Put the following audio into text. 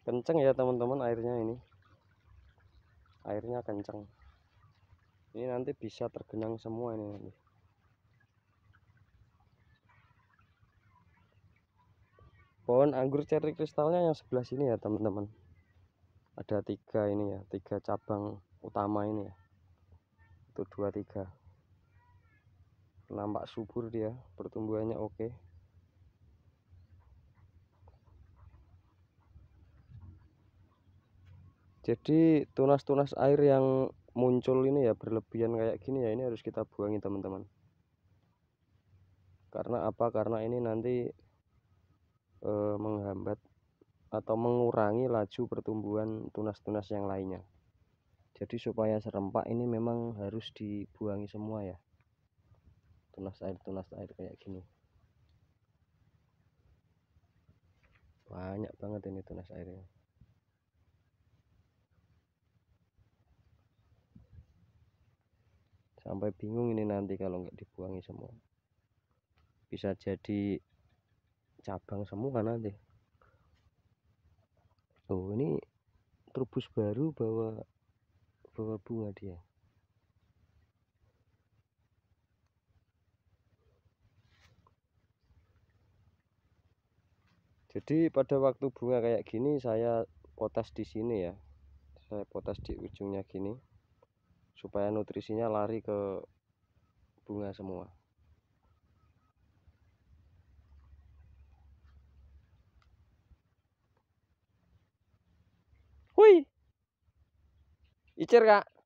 kenceng ya teman-teman airnya ini airnya kenceng ini nanti bisa tergenang semua ini nanti pohon anggur ceri kristalnya yang sebelah sini ya teman-teman ada tiga ini ya tiga cabang utama ini ya itu dua tiga nampak subur dia pertumbuhannya oke okay. jadi tunas-tunas air yang muncul ini ya berlebihan kayak gini ya ini harus kita buangin teman-teman karena apa karena ini nanti e, menghambat atau mengurangi laju pertumbuhan tunas-tunas yang lainnya jadi supaya serempak ini memang harus dibuangi semua ya tunas air tunas air kayak gini banyak banget ini tunas airnya sampai bingung ini nanti kalau nggak dibuangi semua bisa jadi cabang semua nanti oh ini trubus baru bawa bawa bunga dia jadi pada waktu bunga kayak gini saya potas di sini ya saya potas di ujungnya gini supaya nutrisinya lari ke bunga semua Hui. Icer, Kak.